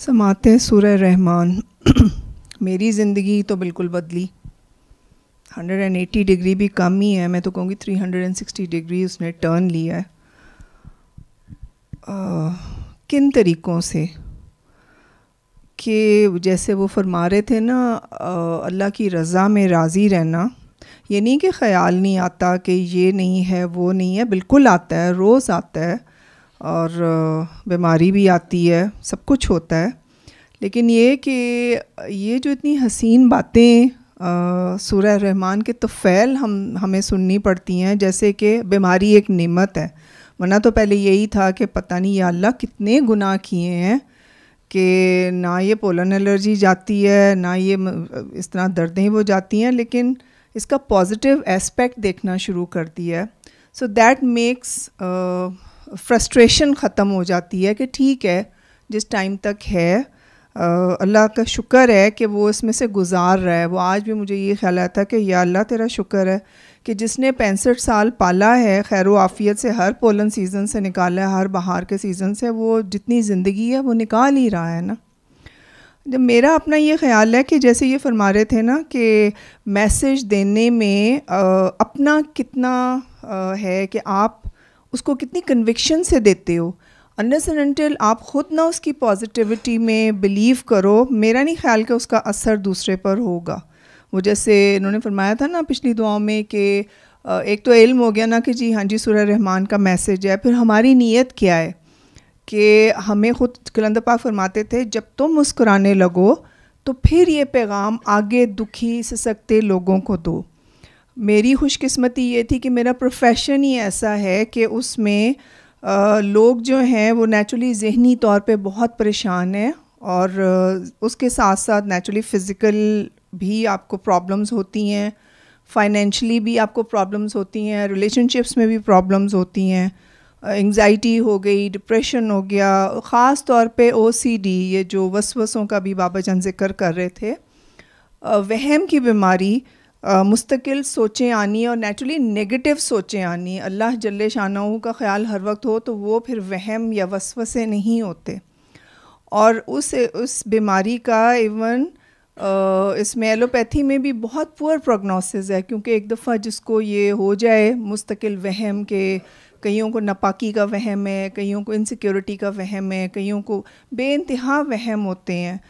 समाते सूर्य रहमान मेरी ज़िंदगी तो बिल्कुल बदली 180 डिग्री भी कम ही है मैं तो कहूँगी 360 डिग्री उसने टर्न लिया है आ, किन तरीक़ों से कि जैसे वो फरमा रहे थे ना अल्लाह की रज़ा में राज़ी रहना ये नहीं कि ख़्याल नहीं आता कि ये नहीं है वो नहीं है बिल्कुल आता है रोज़ आता है और बीमारी भी आती है सब कुछ होता है लेकिन ये कि ये जो इतनी हसीन बातें सूर्य रहमान के तफ़ैल तो हम हमें सुननी पड़ती हैं जैसे कि बीमारी एक नेमत है वरना तो पहले यही था कि पता नहीं या अल्लाह कितने गुनाह किए हैं कि ना ये पोलन एलर्जी जाती है ना ये इस तरह दर्दें वो जाती हैं लेकिन इसका पॉजिटिव एस्पेक्ट देखना शुरू करती है सो दैट मेक्स फ्रस्ट्रेशन ख़त्म हो जाती है कि ठीक है जिस टाइम तक है अल्लाह का शुक्र है कि वो इसमें से गुजार रहा है वो आज भी मुझे ये ख्याल आया था कि या अल्लाह तेरा शुक्र है कि जिसने पैंसठ साल पाला है खैर आफियत से हर पोलन सीज़न से निकाला है हर बहार के सीज़न से वो जितनी ज़िंदगी है वो निकाल ही रहा है ना जब मेरा अपना ये ख्याल है कि जैसे ये फरमा रहे थे ना कि मैसेज देने में आ, अपना कितना आ, है कि आप उसको कितनी कन्विक्शन से देते हो अनलेस आप ख़ुद ना उसकी पॉजिटिविटी में बिलीव करो मेरा नहीं ख्याल कि उसका असर दूसरे पर होगा वो जैसे इन्होंने फरमाया था ना पिछली दुआओं में कि एक तो इल्म हो गया ना कि जी हाँ जी सुरह रहमान का मैसेज है फिर हमारी नीयत क्या है कि हमें ख़ुद कलंद पाक फरमाते थे जब तुम मुस्कुराने लगो तो फिर ये पैगाम आगे दुखी सकते लोगों को दो मेरी खुशकिस्मती ये थी कि मेरा प्रोफेशन ही ऐसा है कि उसमें लोग जो हैं वो नेचुरली जहनी तौर पे बहुत परेशान हैं और आ, उसके साथ साथ नेचुरली फ़िज़िकल भी आपको प्रॉब्लम्स होती हैं फाइनेंशली भी आपको प्रॉब्लम्स होती हैं रिलेशनशिप्स में भी प्रॉब्लम्स होती हैं एंग्जाइटी हो गई डिप्रेशन हो गया ख़ास तौर पे ओसीडी ये जो वसवसों का भी बाबा जान जिक्र कर रहे थे वहम की बीमारी मुस्तकिल सोचें आनी और नेचुरली नेगेटिव सोचें आनी अल्लाह जल्ले शाहू का ख्याल हर वक्त हो तो वो फिर वहम या वसवसे नहीं होते और उस उस बीमारी का इवन इसमें एलोपैथी में भी बहुत पुअर प्रोग्नोसिस है क्योंकि एक दफ़ा जिसको ये हो जाए मुस्तकिल वहम के कईयों को नपाकी का वहम है कईयों को इनसिक्योरिटी का वहम है कईयों को बे वहम होते हैं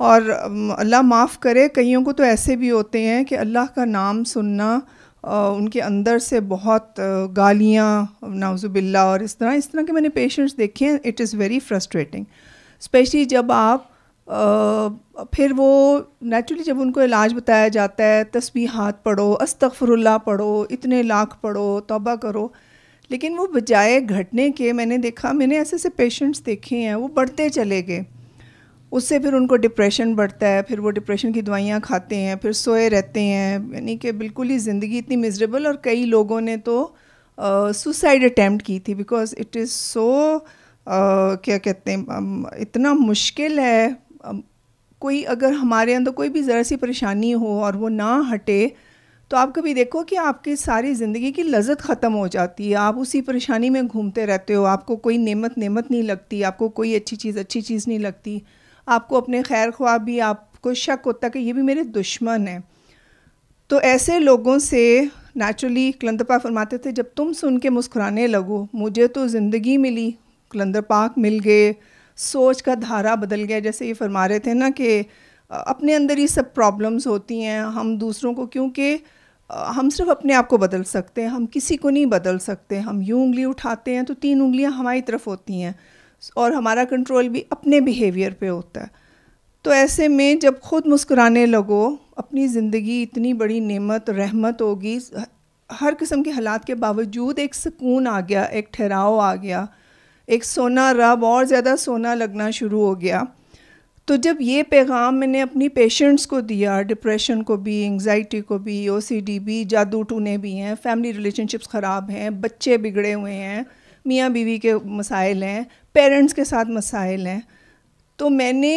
और अल्लाह माफ़ करे कईयों को तो ऐसे भी होते हैं कि अल्लाह का नाम सुनना आ, उनके अंदर से बहुत गालियाँ नावजुबिल्ला और इस तरह इस तरह के मैंने पेशेंट्स देखे हैं it is very frustrating specially जब आप आ, फिर वो नेचुरली जब उनको इलाज बताया जाता है तस्बी हाथ पढ़ो अस्तफ़रुल्ला पढ़ो इतने लाख पढ़ो तोबा करो लेकिन वो बजाय घटने के मैंने देखा मैंने ऐसे ऐसे पेशेंट्स देखे हैं वो बढ़ते चले गए उससे फिर उनको डिप्रेशन बढ़ता है फिर वो डिप्रेशन की दवाइयाँ खाते हैं फिर सोए रहते हैं यानी कि बिल्कुल ही ज़िंदगी इतनी मिजरेबल और कई लोगों ने तो सुसाइड uh, अटैम्प्ट की थी बिकॉज इट इज़ सो क्या कहते हैं um, इतना मुश्किल है um, कोई अगर हमारे अंदर कोई भी ज़रा सी परेशानी हो और वो ना हटे तो आप कभी देखो कि आपकी सारी ज़िंदगी की लजत ख़त्म हो जाती है आप उसी परेशानी में घूमते रहते हो आपको कोई नेमत नेमत नहीं लगती आपको कोई अच्छी चीज़ अच्छी चीज़ नहीं लगती आपको अपने खैर ख्वाब भी आपको शक होता कि ये भी मेरे दुश्मन हैं तो ऐसे लोगों से नेचुरली कलंदरपा फरमाते थे जब तुम सुन के मुस्कुराने लगो मुझे तो ज़िंदगी मिली कलंदर पाक मिल गए सोच का धारा बदल गया जैसे ये फरमा रहे थे ना कि अपने अंदर ही सब प्रॉब्लम्स होती हैं हम दूसरों को क्योंकि हम सिर्फ अपने आप को बदल सकते हैं हम किसी को नहीं बदल सकते हम यूँ उंगली उठाते हैं तो तीन उंगलियां हमारी तरफ होती हैं और हमारा कंट्रोल भी अपने बिहेवियर पे होता है तो ऐसे में जब खुद मुस्कुराने लगो अपनी ज़िंदगी इतनी बड़ी नेमत रहमत होगी हर किस्म के हालात के बावजूद एक सुकून आ गया एक ठहराव आ गया एक सोना रब और ज़्यादा सोना लगना शुरू हो गया तो जब ये पैगाम मैंने अपनी पेशेंट्स को दिया डिप्रेशन को भी एंगजाइटी को भी ओ भी जादू टूने भी हैं फैमिली रिलेशनशिप्स ख़राब हैं बच्चे बिगड़े हुए हैं मियाँ बीवी के मसाइल हैं पेरेंट्स के साथ मसाइल हैं तो मैंने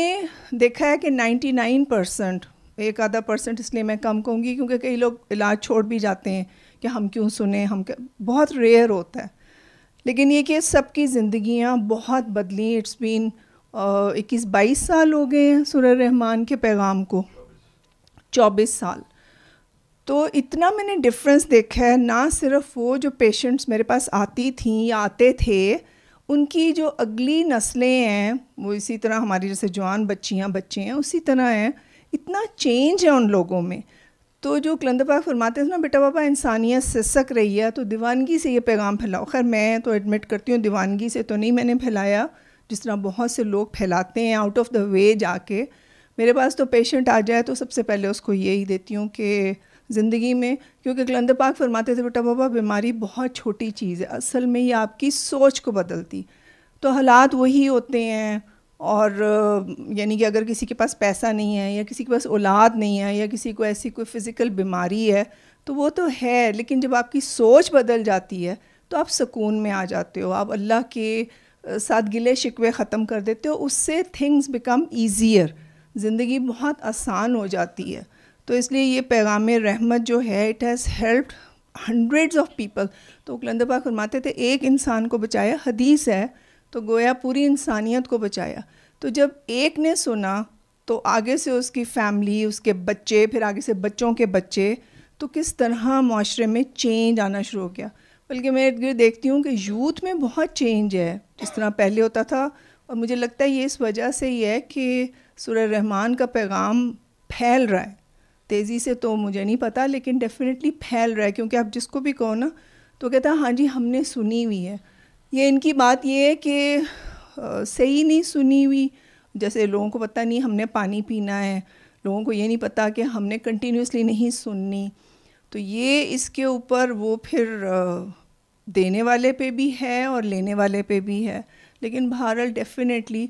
देखा है कि 99 परसेंट एक आधा परसेंट इसलिए मैं कम कहूँगी क्योंकि कई लोग इलाज छोड़ भी जाते हैं कि हम क्यों सुने हम क्यों, बहुत रेयर होता है लेकिन ये कि सबकी ज़िंदियाँ बहुत बदली इट्स बीन इक्कीस बाईस साल हो गए हैं सुर रहमान के पैगाम को चौबीस साल तो इतना मैंने डिफरेंस देखा है ना सिर्फ वो जो पेशेंट्स मेरे पास आती थी या आते थे उनकी जो अगली नस्लें हैं वो इसी तरह हमारी जैसे जवान बच्चियाँ बच्चे हैं उसी तरह हैं इतना चेंज है उन लोगों में तो जो कलंद पाक फरमाते हैं ना बेटा बाबा इंसानियत से सक रही है तो दीवानगी से ये पैगाम फैलाओ खैर मैं तो एडमिट करती हूँ दीवानगी से तो नहीं मैंने फैलाया जिस तरह बहुत से लोग फैलाते हैं आउट ऑफ द वे जाके मेरे पास तो पेशेंट आ जाए तो सबसे पहले उसको यही देती हूँ कि ज़िंदगी में क्योंकि कलंदर पाक फरमाते थे बेटा बाबा बीमारी बहुत छोटी चीज़ है असल में ये आपकी सोच को बदलती तो हालात वही होते हैं और यानी कि अगर किसी के पास पैसा नहीं है या किसी के पास औलाद नहीं है या किसी को ऐसी कोई फ़िज़िकल बीमारी है तो वो तो है लेकिन जब आपकी सोच बदल जाती है तो आप सुकून में आ जाते हो आप अल्लाह के साथ गिले शिकवे ख़त्म कर देते हो उससे थिंग्स बिकम ईज़ियर ज़िंदगी बहुत आसान हो जाती है तो इसलिए ये पैगाम रहमत जो है it has helped hundreds of people तो कलंदरबा फरमाते थे एक इंसान को बचाया हदीस है तो गोया पूरी इंसानियत को बचाया तो जब एक ने सुना तो आगे से उसकी फैमिली उसके बच्चे फिर आगे से बच्चों के बच्चे तो किस तरह माशरे में चेंज आना शुरू हो गया बल्कि मैं इर्द गिर्द देखती हूँ कि यूथ में बहुत चेंज है जिस तरह पहले होता था और मुझे लगता है ये इस वजह से ही है कि सुर रहमान का पैगाम फैल रहा है तेज़ी से तो मुझे नहीं पता लेकिन डेफिनेटली फैल रहा है क्योंकि आप जिसको भी कहो ना तो कहता है हाँ जी हमने सुनी हुई है ये इनकी बात ये है कि सही नहीं सुनी हुई जैसे लोगों को पता नहीं हमने पानी पीना है लोगों को ये नहीं पता कि हमने कंटिन्यूसली नहीं सुननी तो ये इसके ऊपर वो फिर देने वाले पे भी है और लेने वाले पे भी है लेकिन बहरहाल डेफिनेटली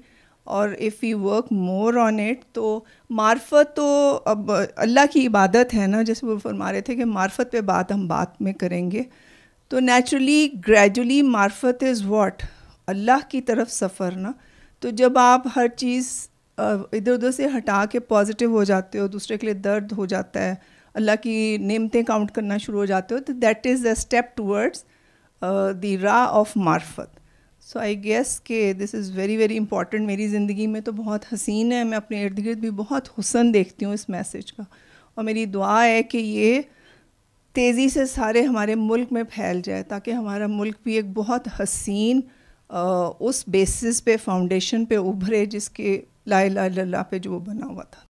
और if you work more on it तो मार्फत तो अब अल्लाह की इबादत है ना जैसे वो फरमा रहे थे कि मार्फत पे बात हम बात में करेंगे तो नेचुरली ग्रेजुअली मार्फत इज़ वॉट अल्लाह की तरफ सफ़र ना तो जब आप हर चीज़ इधर उधर से हटा के पॉजिटिव हो जाते हो दूसरे के लिए दर्द हो जाता है अल्लाह की नियमतें काउंट करना शुरू हो जाते हो तो that is the step towards the रा ऑफ मार्फत सो आई गेस के this is very very important मेरी ज़िंदगी में तो बहुत हसीन है मैं अपने इर्द गिर्द भी बहुत हुसन देखती हूँ इस मैसेज का और मेरी दुआ है कि ये तेज़ी से सारे हमारे मुल्क में फैल जाए ताकि हमारा मुल्क भी एक बहुत हसीन आ, उस बेसिस पे फाउंडेशन पे उभरे जिसके ला ला पे जो वो बना हुआ था